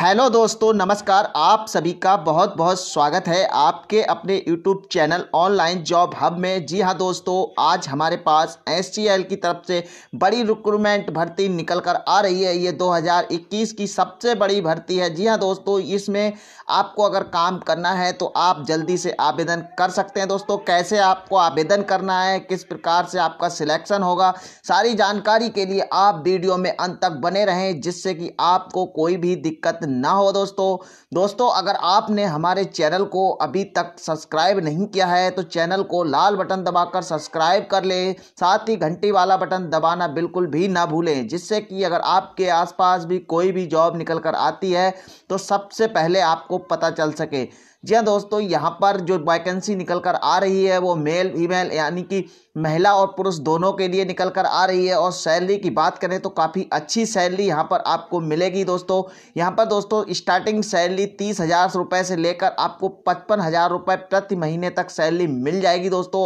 hello दोस्तों नमस्कार आप सभी का बहुत बहुत स्वागत है आपके अपने YouTube channel online job hub में जी हाँ दोस्तों आज हमारे पास एस की तरफ से बड़ी रिक्रूटमेंट भर्ती निकल कर आ रही है ये 2021 की सबसे बड़ी भर्ती है जी हाँ दोस्तों इसमें आपको अगर काम करना है तो आप जल्दी से आवेदन कर सकते हैं दोस्तों कैसे आपको आवेदन करना है किस प्रकार से आपका सिलेक्शन होगा सारी जानकारी के लिए आप वीडियो में अंत तक बने रहें जिससे कि आपको कोई भी दिक्कत ना हो दोस्तों दोस्तों अगर आपने हमारे चैनल को अभी तक सब्सक्राइब नहीं किया है तो चैनल को लाल बटन दबाकर सब्सक्राइब कर लें साथ ही घंटी वाला बटन दबाना बिल्कुल भी ना भूलें जिससे कि अगर आपके आसपास भी कोई भी जॉब निकल कर आती है तो सबसे पहले आपको पता चल सके जी हाँ दोस्तों यहाँ पर जो वैकेंसी निकल कर आ रही है वो मेल फीमेल यानी कि महिला और पुरुष दोनों के लिए निकल कर आ रही है और सैलरी की बात करें तो काफ़ी अच्छी सैलरी यहाँ पर आपको मिलेगी दोस्तों यहाँ पर दोस्तों दोस्तों स्टार्टिंग सैलरी तीस हज़ार रुपये से लेकर आपको पचपन हज़ार रुपये प्रति महीने तक सैलरी मिल जाएगी दोस्तों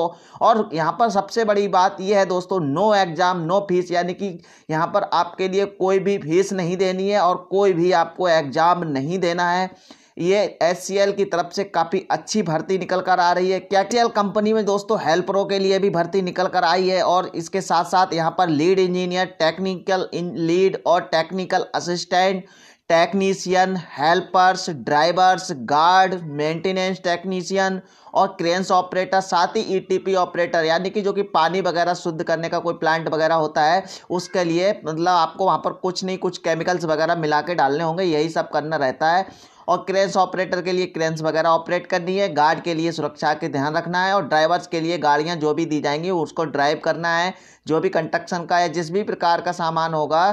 और यहाँ पर सबसे बड़ी बात यह है दोस्तों नो एग्ज़ाम नो फीस यानी कि यहाँ पर आपके लिए कोई भी फीस नहीं देनी है और कोई भी आपको एग्ज़ाम नहीं देना है ये एस की तरफ से काफ़ी अच्छी भर्ती निकल कर आ रही है क्या टी कंपनी में दोस्तों हेल्परों के लिए भी भर्ती निकल कर आई है और इसके साथ साथ यहाँ पर lead engineer technical in lead और technical assistant technician helpers drivers guard maintenance technician और क्रेन्स ऑपरेटर साथ ही ईटीपी e ऑपरेटर यानी कि जो कि पानी वगैरह शुद्ध करने का कोई प्लांट वगैरह होता है उसके लिए मतलब आपको वहाँ पर कुछ नहीं कुछ केमिकल्स वगैरह मिला के डालने होंगे यही सब करना रहता है और क्रेन्स ऑपरेटर के लिए क्रेन्स वगैरह ऑपरेट करनी है गार्ड के लिए सुरक्षा के ध्यान रखना है और ड्राइवर्स के लिए गाड़ियाँ जो भी दी जाएंगी उसको ड्राइव करना है जो भी कंस्ट्रक्शन का या जिस भी प्रकार का सामान होगा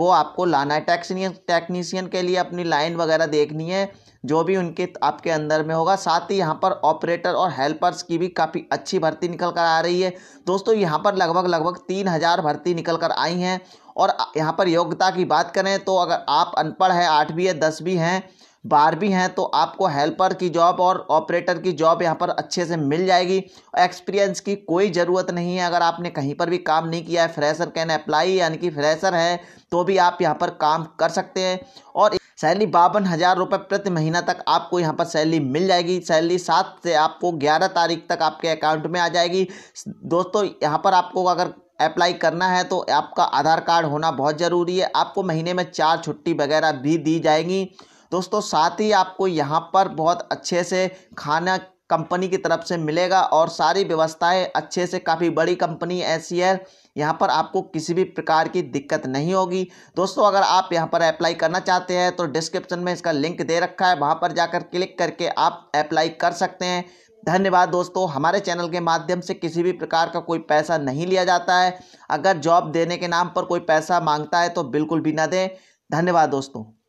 वो आपको लाना है टेक्सनियन टेक्नीशियन के लिए अपनी लाइन वगैरह देखनी है जो भी उनके आपके अंदर में होगा साथ ही यहाँ पर ऑपरेट ऑपरेटर और हेल्पर्स की भी काफ़ी अच्छी भर्ती निकल कर आ रही है दोस्तों यहाँ पर लगभग लगभग तीन हज़ार भर्ती निकल कर आई हैं और यहाँ पर योग्यता की बात करें तो अगर आप अनपढ़ हैं आठवीं है दसवीं हैं बारहवीं हैं तो आपको हेल्पर की जॉब और ऑपरेटर की जॉब यहाँ पर अच्छे से मिल जाएगी एक्सपीरियंस की कोई ज़रूरत नहीं है अगर आपने कहीं पर भी काम नहीं किया है फ्रेशर कैन अप्लाई यानी कि फ्रेशर है तो भी आप यहाँ पर काम कर सकते हैं और सैलरी बावन हज़ार रुपये प्रति महीना तक आपको यहाँ पर सैलरी मिल जाएगी सैलरी सात से आपको ग्यारह तारीख तक आपके अकाउंट में आ जाएगी दोस्तों यहाँ पर आपको अगर अप्लाई करना है तो आपका आधार कार्ड होना बहुत ज़रूरी है आपको महीने में चार छुट्टी वगैरह भी दी जाएंगी दोस्तों साथ ही आपको यहाँ पर बहुत अच्छे से खाना कंपनी की तरफ से मिलेगा और सारी व्यवस्थाएं अच्छे से काफ़ी बड़ी कंपनी ऐसी है यहाँ पर आपको किसी भी प्रकार की दिक्कत नहीं होगी दोस्तों अगर आप यहाँ पर अप्लाई करना चाहते हैं तो डिस्क्रिप्शन में इसका लिंक दे रखा है वहाँ पर जाकर क्लिक करके आप अप्लाई कर सकते हैं धन्यवाद दोस्तों हमारे चैनल के माध्यम से किसी भी प्रकार का कोई पैसा नहीं लिया जाता है अगर जॉब देने के नाम पर कोई पैसा मांगता है तो बिल्कुल भी ना दें धन्यवाद दोस्तों